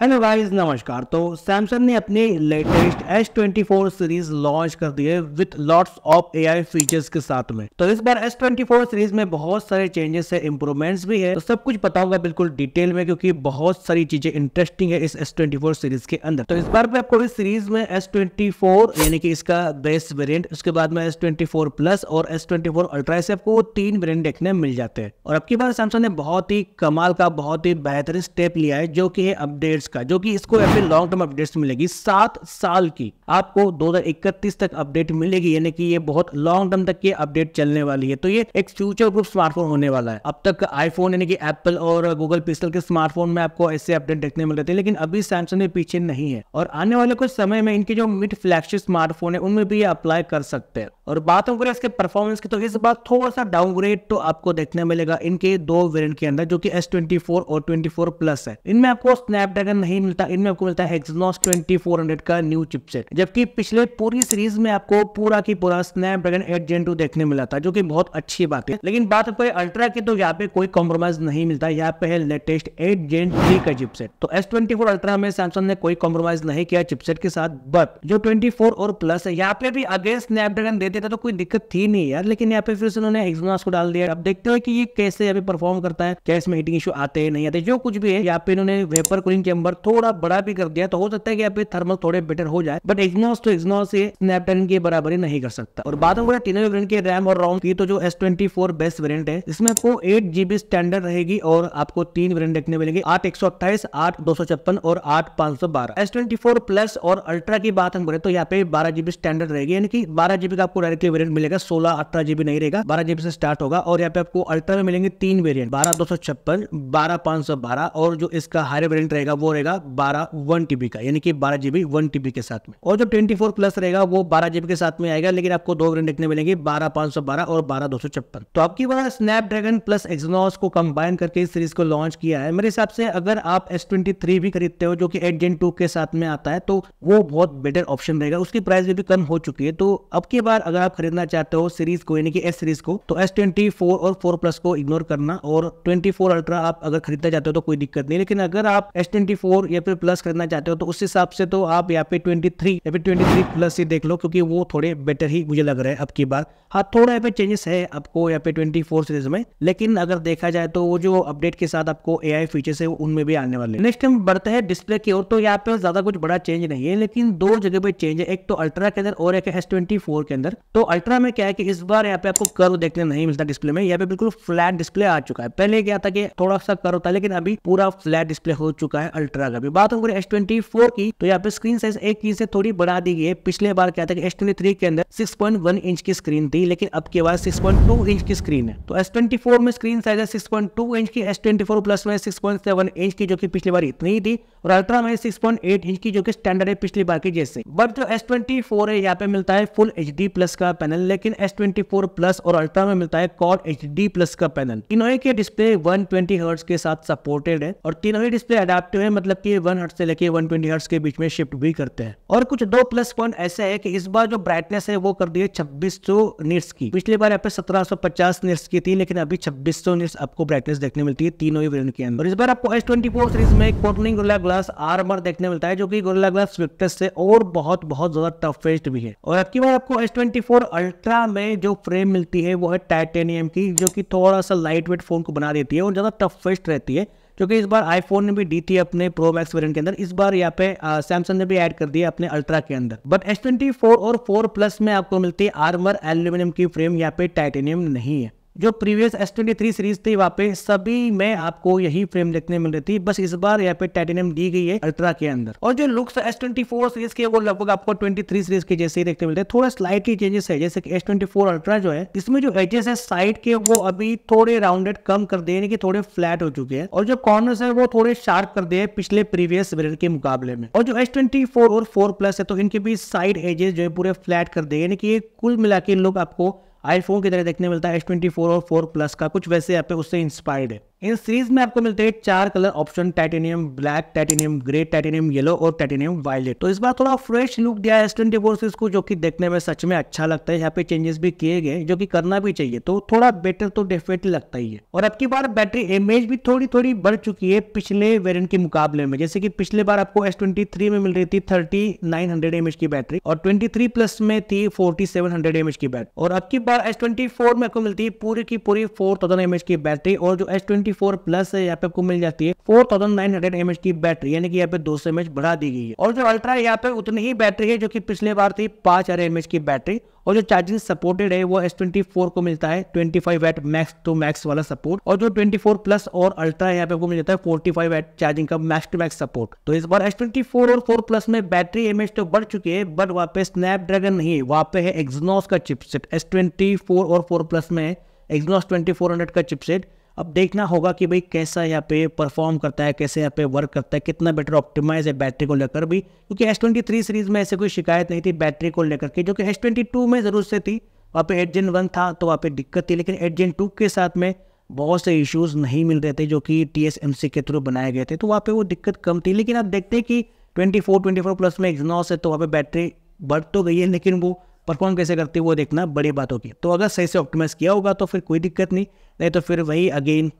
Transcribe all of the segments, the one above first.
hello guys नमस्कार तो Samsung ने अपने लेटेस्ट S24 सीरीज लॉन्च कर दी है with lots of AI features के साथ में तो इस बार S24 सीरीज में बहुत सारे चेंजेस है इंप्रूवमेंट्स भी है तो सब कुछ बताऊंगा बिल्कुल डिटेल में क्योंकि बहुत सारी चीजें इंटरेस्टिंग है इस S24 सीरीज के अंदर तो इस बार मैं आपको इस सीरीज में एस यानी कि इसका बेस्ट वेरियंट उसके बाद में एस प्लस और एस अल्ट्रा से आपको तीन वेरियंट देखने मिल जाते हैं और अब की बार सैमसंग ने बहुत ही कमाल का बहुत ही बेहतरीन स्टेप लिया है जो की अपडेट अपडेट्स का जो कि इसको या फिर लॉन्ग टर्म अपडेट्स मिलेगी सात साल की आपको 2031 तक अपडेट मिलेगी यानी कि ये बहुत लॉन्ग टर्म तक ये अपडेट चलने वाली है तो ये एक फ्यूचर प्रूफ स्मार्टफोन होने वाला है अब तक आईफोन यानी कि एप्पल और गूगल पिक्सल के स्मार्टफोन में आपको ऐसे अपडेट देखने मिल रहे थे लेकिन अभी सैमसंग में पीछे नहीं है और आने वाले कुछ समय में इनके जो मिड फ्लैगशिप स्मार्टफोन है उनमें भी ये अप्लाई कर सकते हैं और बात हम करें इसके परफॉर्मेंस की तो इस बार थोड़ा सा डाउनग्रेड तो आपको देखने मिलेगा इनके दो वेरियंट के अंदर जो कि एस और ट्वेंटी प्लस है इनमें आपको स्नैपड्रैगन नहीं मिलता इनमें आपको मिलता है एक्सनॉस 2400 का न्यू चिपसेट जबकि पिछले पूरी सीरीज में आपको पूरा की पूरा Snapdragon eight gen two देखने मिला था जो की बहुत अच्छी बात है लेकिन बात आपको अल्ट्रा की तो यहाँ पे कोई कॉम्प्रोमाइज नहीं मिलता यहाँ पे है लेटेस्ट एट जेन थ्री का चिपसेट तो एस ट्वेंटी फोर अल्ट्रा में सैमसंग ने कोई कॉम्प्रोमाइज नहीं किया चिपसेट के साथ बट जो ट्वेंटी फोर और प्लस है यहाँ पे भी स्नैप ड्रैगन देते थे तो कोई दिक्कत थी नहीं यार लेकिन यहाँ पे फिर से उन्होंने एक्सनोस को डाल दिया अब देखते हैं कि ये कैसे अभी परफॉर्म करता है कैसे इसमें हीटिंग इशू आते हैं नहीं आते जो कुछ भी है यहाँ पे इन्होंने वेपर कूलिंग नंबर थोड़ा बड़ा भी कर दिया तो हो सकता है कि आपके थर्मल थोड़े बेटर हो जाए बट इग्नोस तो इग्नोस ये स्नैपड्रैगन के बराबरी नहीं कर सकता और बात हो तीनों वेरियंट के रैम और रोम की तो जो S twenty four best variant है इसमें आपको एट जीबी स्टैंडर्ड रहेगी और आपको तीन वेरियंट देखने मिलेंगे आठ एक सौ अट्ठाईस आठ दो सौ छप्पन और आठ पांच सौ बारह एस ट्वेंटी फोर प्लस और अल्ट्रा की बात हम करें तो यहाँ पे बारह जीबी स्टैंडर्ड रहेगी यानी कि बारह जीबी का आपको डायरेक्टली वेरियंट मिलेगा सोलह अठारह जीबी नहीं रहेगा बारह जीबी से स्टार्ट होगा और यहाँ पे आपको अल्ट्रा में मिलेंगे तीन वेरियंट बारह दो सौ छप्पन बारह पांच सौ बारह और जो इसका हायर वेरियंट रहेगा वो रहेगा बारह वन टीबी का यानी कि बारह जीबी वन टीबी के साथ में और जो ट्वेंटी फोर प्लस रहेगा वो बारह जीबी के साथ में आएगा लेकिन आपको दो ग्रेन देखने मिलेंगे बारह पांच सौ बारह और बारह दो सौ छप्पन तो आपकी बार स्नैपड्रैगन प्लस एक्सनॉस को कंबाइन करके इस सीरीज को लॉन्च किया है मेरे हिसाब से अगर आप एस ट्वेंटी थ्री भी खरीदते हो जो की एट जेन टू के साथ में आता है तो वो बहुत बेटर ऑप्शन रहेगा उसकी प्राइस भी कम हो चुकी है तो अब की बार अगर आप खरीदना चाहते हो सीरीज को यानी कि एस सीरीज को तो एस ट्वेंटी फोर और फोर प्लस को इग्नोर करना और ट्वेंटी फोर अल्ट्रा आप अगर खरीदना चाहते हो तो कोई दिक्कत नहीं लेकिन अगर आप एस ट्वेंटी फोर या फिर प्लस खरीदना चाहते हो तो उस हिसाब से तो आप यहाँ पे ट्वेंटी थ्री या फिर ट्वेंटी थ्री प्लस ही देख लो क्योंकि वो थोड़े बेटर ही मुझे लग रहे हैं अब की बार हाँ थोड़ा यहाँ पे चेंजेस है आपको यहाँ पे ट्वेंटी फोर सीरीज में लेकिन अगर देखा जाए तो वो जो अपडेट के साथ आपको ए आई फीचर्स है उनमें भी आने वाले नेक्स्ट हम बढ़ते हैं डिस्प्ले की ओर तो यहाँ पे ज्यादा कुछ बड़ा चेंज नहीं है लेकिन दो जगह पे चेंज है एक तो अल्ट्रा के अंदर और एक एस ट्वेंटी फोर के अंदर तो अल्ट्रा में क्या है कि इस बार यहाँ पे आपको कर्व देखने नहीं मिलता डिस्प्ले में यहाँ पे बिल्कुल फ्लैट डिस्प्ले आ चुका है पहले क्या था कि थोड़ा सा कर था लेकिन अभी पूरा फ्लैट डिस्प्ले हो चुका है अल्ट्रा अठारह का भी बात हम करें एस ट्वेंटी फोर की तो यहाँ पे स्क्रीन साइज एक इंच से थोड़ी बढ़ा दी गई है पिछले बार क्या था एस ट्वेंटी थ्री के अंदर सिक्स पॉइंट वन इंच की स्क्रीन थी लेकिन अब के बाद सिक्स पॉइंट टू इंच की स्क्रीन है तो एस ट्वेंटी फोर में स्क्रीन साइज है सिक्स पॉइंट टू इंच की एस ट्वेंटी फोर प्लस में सिक्स पॉइंट सेवन इंच की जो की पिछली बार इतनी ही थी और अल्ट्रा में सिक्स पॉइंट एट इंच की जो कि स्टैंडर्ड है पिछली बार की जैसे बट जो एस ट्वेंटी फोर है यहाँ पे मिलता है फुल एच डी प्लस का पैनल लेकिन एस ट्वेंटी फोर प्लस और अल्ट्रा में मिलता है कॉड एच डी प्लस का पैनल तीनों के डिस्प्ले वन ट्वेंटी हर्ट्स के साथ सपोर्टेड है और तीनों ही डिस्प्ले अडेप्टिव है मतलब की वन हर्ट से लेके वन ट्वेंटी हर्ट्स के बीच में शिफ्ट भी करते हैं और कुछ दो प्लस पॉइंट ऐसे है की इस बार जो ब्राइटनेस है वो कर दी है छब्बीस सौ निट्स की पिछली बार यहाँ पे सत्रह सौ पचास निट्स की थी लेकिन अभी छब्बीस सौ निट्स आपको ब्राइटनेस देखने मिलती है तीनों ही वेरियंट के अंदर इस बार आपको एस ट्वेंटी फोर सीरीज में एक कॉर्निंग ग्लास ग्लास आर्मर देखने मिलता है जो कि गोरिल्ला ग्लास विक्टस से और बहुत बहुत ज्यादा टफ वेस्ट भी है और आपकी बार आपको एस ट्वेंटी फोर अल्ट्रा में जो फ्रेम मिलती है वो है टाइटेनियम की जो कि थोड़ा सा लाइट वेट फोन को बना देती है और ज्यादा टफ वेस्ट रहती है क्योंकि इस बार आईफोन ने भी दी थी अपने प्रो मैक्स वेरियंट के अंदर इस बार यहाँ पे सैमसंग ने भी ऐड कर दिया अपने अल्ट्रा के अंदर बट एस ट्वेंटी फोर और फोर प्लस में आपको मिलती है आर्मर एल्यूमिनियम की फ्रेम यहाँ पे टाइटेनियम नहीं है जो previous S twenty three series थी वहाँ पे सभी में आपको यही फ्रेम देखने मिल रही थी बस इस बार यहाँ पे टाइटेनियम दी गई है अल्ट्रा के अंदर और जो looks S twenty four series की वो लगभग आपको ट्वेंटी थ्री सीरीज के जैसे ही देखने मिलते हैं थोड़ा स्लाइटली चेंजेस है जैसे एस ट्वेंटी फोर अल्ट्रा जो है इसमें जो एजेस है साइड के वो अभी थोड़े राउंडेड कम कर दिए कि थोड़े फ्लैट हो चुके हैं और जो कॉर्नर्स है वो थोड़े शार्प कर दिए पिछले प्रीवियस वेरियंट के मुकाबले में और जो एस ट्वेंटी फोर और फोर प्लस है तो इनके भी साइड एजेस जो है पूरे फ्लैट कर दिए यानी कि कुल मिला के लुक आपको आईफोन की तरह देखने मिलता है एस ट्वेंटी फोर और फोर प्लस का कुछ वैसे ऐप है उससे इंस्पायर्ड है इन सीरीज में आपको मिलते हैं चार colour option titanium black titanium grey titanium yellow और टाइटेनियम वायलेट तो इस बार थोड़ा फ्रेश लुक दिया है एस ट्वेंटी फोर को जो कि देखने में सच में अच्छा लगता है यहाँ पे चेंजेस भी किए गए जो कि करना भी चाहिए तो थोड़ा बेटर तो डेफिनेटली लगता ही है और अब की बार बैटरी इमेज भी थोड़ी थोड़ी बढ़ चुकी है पिछले वेरियंट के मुकाबले में जैसे की पिछले बार आपको एस ट्वेंटी थ्री में मिल रही थी थर्टी नाइन हंड्रेड एमएच की बैटरी और ट्वेंटी थ्री प्लस में थी फोर्टी सेवन हंड्रेड एमएच की बैटरी और अब की बार एस ट्वेंटी फोर में आपको मिलती है पूरी की पूरी फोर थाउजेंड एमएच की बैटरी और जो एस ट्वेंटी फोर प्लस यहाँ पे आपको मिल जाती है four thousand nine hundred M H की बैटरी यानी कि यहाँ पे दो सौ एम एच बढ़ा दी गई है और जो अल्ट्रा यहाँ पे उतनी ही बैटरी है जो कि पिछले बार थी पांच हजार एम एच की बैटरी और जो चार्जिंग सपोर्टेड है वो एस ट्वेंटी फोर को मिलता है twenty five watt max to max वाला सपोर्ट और जो ट्वेंटी फोर प्लस और अल्ट्रा यहाँ पे आपको मिल जाता है फोर्टी फाइव वैट चार्जिंग का मैक्स टू मैक्स सपोर्ट तो इस बार एस ट्वेंटी फोर और फोर प्लस में बैटरी एम तो बढ़ चुकी है बट वहाँ पे स्नैप ड्रैगन नहीं है वहाँ पे है एक्सनॉस का चिपसेट एस ट्वेंटी फोर और फोर प्लस में एक्सनॉस ट्वेंटी फोर हंड्रेड का चिपसेट अब देखना होगा कि भाई कैसा यहाँ पे परफॉर्म करता है कैसे यहाँ पे वर्क करता है कितना बेटर ऑप्टिमाइज है बैटरी को लेकर भी क्योंकि एस ट्वेंटी थ्री सीरीज़ में ऐसे कोई शिकायत नहीं थी बैटरी को लेकर के जो कि एस ट्वेंटी टू में ज़रूर से थी वहाँ पे एट जेन वन था तो वहाँ पे दिक्कत थी लेकिन एट जेन टू के साथ में बहुत से इश्यूज़ नहीं मिल रहे थे जो कि टी एस एम सी के थ्रू बनाए गए थे तो वहाँ पे वो दिक्कत कम थी लेकिन आप देखते हैं कि twenty four twenty four plus में एग्जनॉस है तो वहाँ पर बैटरी बढ़ तो गई है लेकिन वो परफॉर्म कैसे करती है वो देखना बड़ी बात होगी तो अगर सही से ऑप्टिमाइज़ किया होगा तो फिर कोई दिक्कत नहीं नहीं तो फिर वही अगेन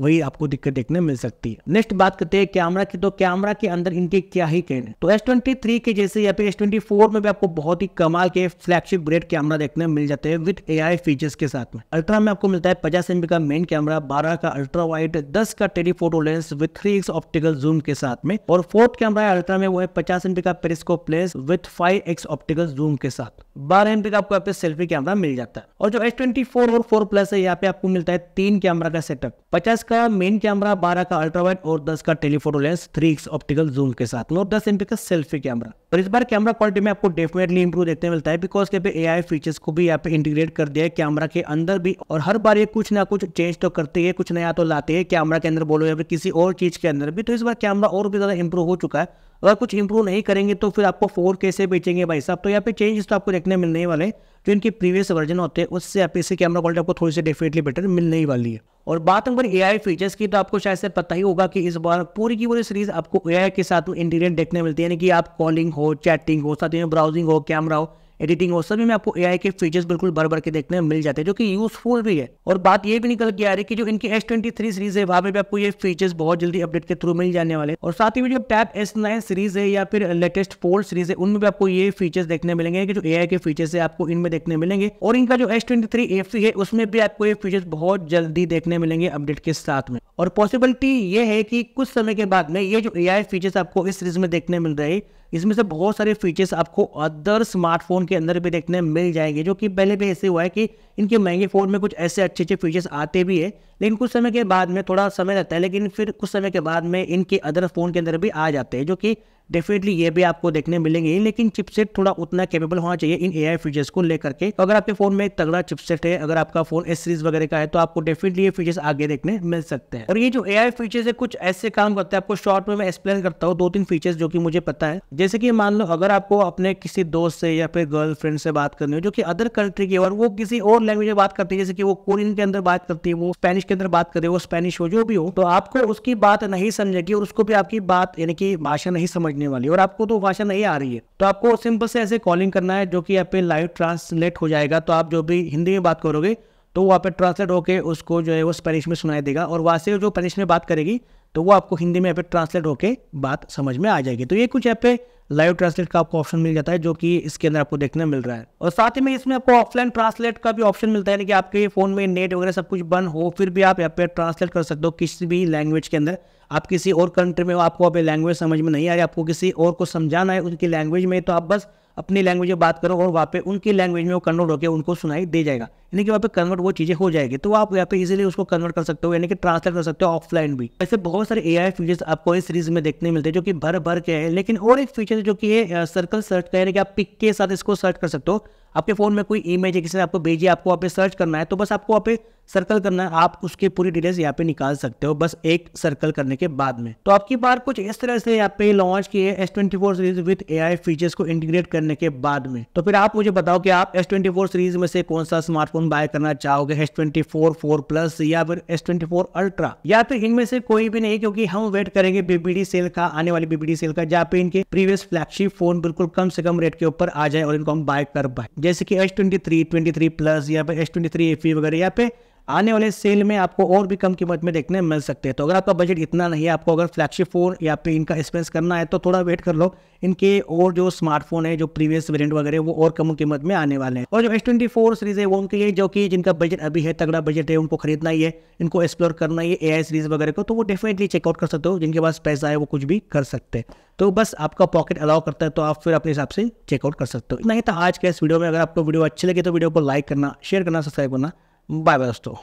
वही आपको दिक्कत देखने मिल सकती है नेक्स्ट बात करते हैं कैमरा की तो कैमरा के अंदर इनके क्या ही कहने तो एस ट्वेंटी थ्री के जैसे या फिर एस फोर में भी आपको बहुत ही कमाल के फ्लैगशिप ग्रेड कैमरा देखने मिल जाते हैं विद ए आई फीचर्स के साथ में अल्ट्रा में आपको मिलता है पचास एमबी का मेन कैमरा बारह का अल्ट्रा वाइट दस का telephoto lens with three X optical zoom के साथ में और फोर्थ कैमरा है अल्ट्रा में वो है पचास एमबी का periscope lens with five X optical zoom के साथ बारह एमबी का आपको सेल्फी कैमरा मिल जाता है और जो एस ट्वेंटी फोर और फोर प्लस है यहाँ पे आपको मिलता है तीन कैमरा का सेटअप 50 का मेन कैमरा 12 का अल्ट्रावाइट और 10 का telephoto lens 3x optical zoom के साथ और 10 एमपी का सेल्फी कैमरा और इस बार कैमरा क्वालिटी में आपको डेफिनेटली इंप्रूव देखने मिलता है बिकॉज यहाँ पे एआई फीचर्स को भी यहाँ पे इंटीग्रेट कर दिया है कैमरा के अंदर भी और हर बार ये कुछ ना कुछ चेंज तो करते हैं कुछ नया तो लाते हैं कैमरा के अंदर बोलो या फिर किसी और चीज के अंदर भी तो इस बार कैमरा और भी ज्यादा इंप्रूव हो चुका है अगर कुछ इंप्रूव नहीं करेंगे तो फिर आपको फोर के से बेचेंगे भाई साहब तो यहाँ पे चेंजेस तो आपको देखने मिलने वाले जो इनके प्रीवियस वर्जन होते हैं उससे आप इसे कैमरा क्वालिटी आपको थोड़ी सी डेफिनेटली बेटर मिलने ही वाली है और बात नंबर ए आई फीचर्स की तो आपको शायद से पता ही होगा कि इस बार पूरी की पूरी सीरीज आपको ए आई के साथ इंटीरियर देखने मिलती है यानी कि आप कॉलिंग हो चैटिंग हो साथ ही ब्राउजिंग हो कैमरा हो एडिटिंग और सभी में आपको ए के फीचर्स बिल्कुल भर भर के देखने में मिल जाते हैं जो कि यूजफुल भी है और बात ये भी निकल के आ रही है कि जो इनकी एस ट्वेंटी थ्री सीरीज है वहाँ पे भी आपको ये फीचर्स बहुत जल्दी अपडेट के थ्रू मिल जाने वाले और साथ ही में जो टैप एस नाइन सीरीज है या फिर लेटेस्ट फोल्ड सीरीज है उनमें भी आपको ये फीचर्स देखने मिलेंगे कि जो ए के फीचर्स है आपको इनमें देखने मिलेंगे और इनका जो S twenty three F C है उसमें भी आपको ये फीचर्स बहुत जल्दी देखने मिलेंगे अपडेट के साथ में और पॉसिबिलिटी ये है कि कुछ समय के बाद में ये जो ए फीचर्स आपको इस सीरीज में देखने मिल रहे हैं इसमें से बहुत सारे फीचर्स आपको अदर स्मार्टफोन के अंदर भी देखने मिल जाएंगे जो कि पहले भी ऐसे हुआ है कि इनके महंगे फ़ोन में कुछ ऐसे अच्छे अच्छे फीचर्स आते भी है लेकिन कुछ समय के बाद में थोड़ा समय लगता है लेकिन फिर कुछ समय के बाद में इनके अदर फ़ोन के अंदर भी आ जाते हैं जो कि डेफिनेटली ये भी आपको देखने मिलेंगे लेकिन चिपसेट थोड़ा उतना केपेबल होना चाहिए इन एआई फीचर्स को लेकर के अगर आपके फोन में एक तगड़ा चिपसेट है अगर आपका फोन एस सीरीज वगैरह का है तो आपको डेफिनेटली ये फीचर्स आगे देखने मिल सकते हैं और ये जो एआई फीचर्स है कुछ ऐसे काम करते हैं आपको शॉर्ट में मैं एक्सप्लेन करता हूँ दो तीन फीचर्स जो कि मुझे पता है जैसे कि मान लो अगर आपको अपने किसी दोस्त से या फिर गर्लफ्रेंड से बात करनी हो जो कि अदर कंट्री की और वो किसी और लैंग्वेज में बात करती है जैसे कि वो कोरियन के अंदर बात करती है वो स्पेनिश के अंदर बात करे है वो स्पेनिश हो जो भी हो तो आपको उसकी बात नहीं समझेगी और उसको भी आपकी बात यानी कि भाषा नहीं समझ जुड़ने वाली है और आपको तो भाषा नहीं आ रही है तो आपको सिंपल से ऐसे कॉलिंग करना है जो कि आप लाइव ट्रांसलेट हो जाएगा तो आप जो भी हिंदी में बात करोगे तो वहाँ पर ट्रांसलेट होकर उसको जो है वो स्पेनिश में सुनाई देगा और वहाँ से जो स्पेनिश में बात करेगी तो वो आपको हिंदी में यहाँ पे ट्रांसलेट होकर बात समझ में आ जाएगी तो ये कुछ यहाँ पे लाइव ट्रांसलेट का आपको ऑप्शन मिल जाता है जो कि इसके अंदर आपको देखने मिल रहा है और साथ ही में इसमें आपको ऑफलाइन ट्रांसलेट का भी ऑप्शन मिलता है यानी कि आपके फोन में नेट वगैरह सब कुछ बंद हो फिर भी आप यहाँ पे ट्रांसलेट कर सकते हो किसी भी लैंग्वेज के अंदर आप किसी और कंट्री में हो आपको अपनी लैंग्वेज समझ में नहीं आ रही आपको किसी और को समझाना है उनकी लैंग्वेज में तो आप बस अपनी लैंग्वेज में बात करो और वहाँ पे उनकी लैंग्वेज में वो कंट्रोल होकर उनको सुनाई दे जाएगा यानी कि वहाँ पे कन्वर्ट वो चीज़ें हो जाएगी तो आप यहाँ पे इजीली उसको कन्वर्ट कर सकते हो यानी कि ट्रांसलेट कर सकते हो ऑफलाइन भी ऐसे बहुत सारे ए फीचर्स आपको इस सीरीज में देखने मिलते हैं जो कि भर भर के हैं लेकिन और एक फीचर जो कि है सर्कल सर्च का यानी कि आप पिक के साथ इसको सर्च कर सकते हो आपके फोन में कोई इमेज है किसी ने आपको भेजी आपको वहाँ पे सर्च करना है तो बस आपको वहाँ पे सर्कल करना है आप उसके पूरी डिटेल्स यहाँ पे निकाल सकते हो बस एक सर्कल करने के बाद में तो आपकी बार कुछ इस तरह से यहाँ पे लॉन्च किए S twenty four series with A I features को इंटीग्रेट करने के बाद में तो फिर आप मुझे बताओ कि आप एस ट्वेंटी फोर सीरीज में से कौन सा स्मार्टफोन फोन बाय करना चाहोगे S twenty four four plus या फिर एस ट्वेंटी फोर अल्ट्रा या फिर इनमें से कोई भी नहीं क्योंकि हम वेट करेंगे बीबीडी सेल का आने वाली बीबीडी सेल का जहाँ पे इनके प्रीवियस फ्लैगशिप फोन बिल्कुल कम से कम रेट के ऊपर आ जाए और इनको हम बाय कर पाए जैसे कि S twenty three twenty three plus या फिर एस ट्वेंटी थ्री एफ वगैरह या पे आने वाले सेल में आपको और भी कम कीमत में देखने मिल सकते हैं तो अगर आपका बजट इतना नहीं है आपको अगर फ्लैगशिप फ़ोन या फिर इनका एक्सपेंस करना है तो थोड़ा वेट कर लो इनके और जो स्मार्टफोन है जो प्रीवियस वेरियंट वगैरह वो और कम कीमत में आने वाले हैं और जो एस ट्वेंटी फोर सीरीज है वो उनके लिए जो कि जिनका बजट अभी है तगड़ा बजट है उनको खरीदना ही है इनको एक्सप्लोर करना ही है ए सीरीज वगैरह को तो वो डेफिनेटली चेकआउट कर सकते हो जिनके पास पैसा है वो कुछ भी कर सकते हैं तो बस आपका पॉकेट अलाउ करता है तो आप फिर अपने हिसाब से चेकआउट कर सकते हो इतना ही था तो आज के इस वीडियो में अगर आपको वीडियो अच्छी लगे तो वीडियो को लाइक करना शेयर करना सब्सक्राइब करना बाय दोस्तों